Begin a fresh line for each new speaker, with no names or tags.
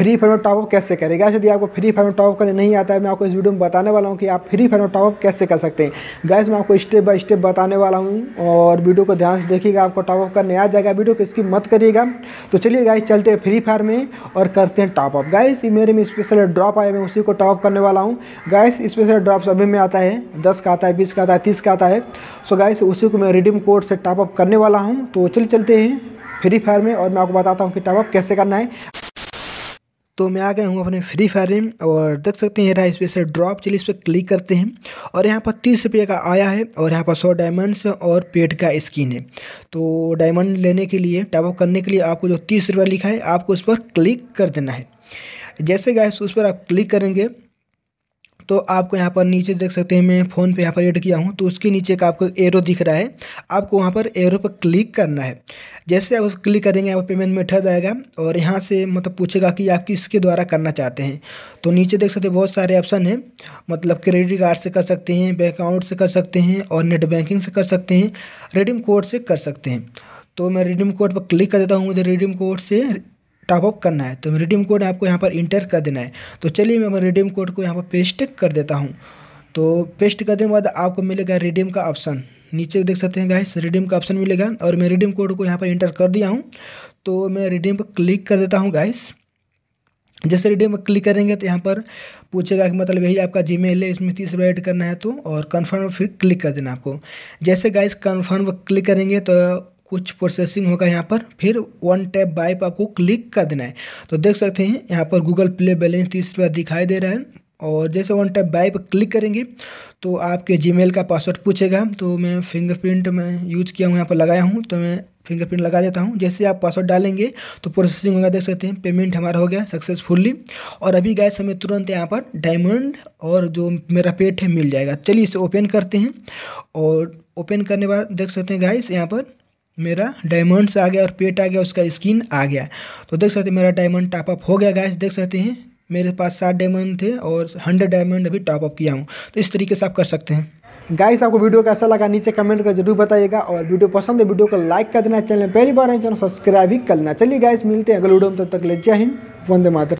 free fire में top up कैसे करेंगे यदि आपको फ्री फायर में टॉपअप करने नहीं आता है मैं आपको इस वीडियो में बताने वाला हूँ कि आप फ्री फायर में टॉपअप कैसे कर सकते हैं गैस मैं आपको स्टेप बाय स्टेप बताने वाला हूँ और वीडियो को ध्यान से देखिएगा आपको टॉपअप करने आ जाएगा वीडियो को इसकी मत करिएगा तो चलिए गाइस चलते हैं फ्री फायर में और करते हैं टॉपअप गाइस मेरे में स्पेशल ड्रॉप आया मैं उसी को टॉपअप करने वाला हूँ गाइस स्पेशल ड्रॉप सभी में आता है दस का आता है बीस का आता है तीस का आता है सो गाइस उसी को मैं रिडीम कोड से टॉपअप करने वाला हूँ तो चलिए चलते हैं फ्री फायर में और मैं आपको बताता हूँ कि टॉपअप कैसे करना है तो मैं आ गया हूँ अपने फ्री फायर में और देख सकते हैं रहा इस से ड्रॉप चलिए इस पर क्लिक करते हैं और यहाँ पर तीस रुपये का आया है और यहाँ पर सौ डायमंड्स और पेट का स्किन है तो डायमंड लेने के लिए टॉपअप करने के लिए आपको जो तीस रुपया लिखा है आपको उस पर क्लिक कर देना है जैसे गाय उस पर आप क्लिक करेंगे तो आपको यहाँ पर नीचे देख सकते हैं मैं फ़ोन पे यहाँ पर ऐड किया हूँ तो उसके नीचे का आपको एरो दिख रहा है आपको वहाँ पर एरो पर क्लिक करना है जैसे आप उस क्लिक करेंगे यहाँ पर पेमेंट मेथड आएगा और यहाँ से मतलब पूछेगा कि आप किसके द्वारा करना चाहते हैं तो नीचे देख सकते हैं बहुत सारे ऑप्शन हैं मतलब क्रेडिट कार्ड से कर सकते हैं बैंक अकाउंट से कर सकते हैं और नेट बैंकिंग से कर सकते हैं रिडीम कोड से कर सकते हैं तो मैं रिडीम कोड पर क्लिक कर देता हूँ मुझे रिडीम कोड से टॉपअप करना है तो रिडीम कोड आपको यहाँ पर इंटर कर देना है तो चलिए मैं अपने रिडीम कोड को यहाँ पर पेस्ट कर देता हूँ तो पेस्ट करने के बाद आपको मिलेगा रिडीम का ऑप्शन नीचे देख सकते हैं गाइस रिडीम का ऑप्शन मिलेगा और मैं रिडीम कोड को यहाँ पर इंटर कर दिया हूँ तो मैं रिडीम पर क्लिक कर देता हूँ गाइस जैसे रिडीम पर क्लिक करेंगे तो यहाँ पर पूछेगा कि मतलब यही आपका जीमेल है इसमें तीस रुपये ऐड करना है तो और कन्फर्म फिर क्लिक कर देना आपको जैसे गाइस कन्फर्म पर क्लिक करेंगे तो कुछ प्रोसेसिंग होगा यहाँ पर फिर वन टैप बाइप आपको क्लिक कर देना है तो देख सकते हैं यहाँ पर गूगल प्ले बैलेंस तीस रुपया दिखाई दे रहा है और जैसे वन टैप बाइप क्लिक करेंगे तो आपके जीमेल का पासवर्ड पूछेगा तो मैं फिंगरप्रिंट मैं यूज़ किया हूँ यहाँ पर लगाया हूँ तो मैं फिंगरप्रिंट लगा देता हूँ जैसे आप पासवर्ड डालेंगे तो प्रोसेसिंग होगा देख सकते हैं पेमेंट हमारा हो गया सक्सेसफुली और अभी गैस हमें तुरंत यहाँ पर डायमंड और जो मेरा पेट है मिल जाएगा चलिए इसे ओपन करते हैं और ओपन करने बाद देख सकते हैं गैस यहाँ पर मेरा डायमंड्स आ गया और पेट आ गया उसका स्किन आ गया तो देख सकते हैं मेरा डायमंड टॉपअप हो गया गाइस देख सकते हैं मेरे पास सात डायमंड थे और हंड्रेड डायमंड अभी टॉपअप किया हूँ तो इस तरीके से आप कर सकते हैं गाइस आपको वीडियो कैसा लगा नीचे कमेंट कर जरूर बताइएगा और वीडियो पसंद है वीडियो को लाइक कर देना चैनल पहली बार आए चैनल सब्सक्राइब भी करना चलिए गाइस मिलते हैं अगले वीडियो में तब तक ले जय हिंद वंदे मातर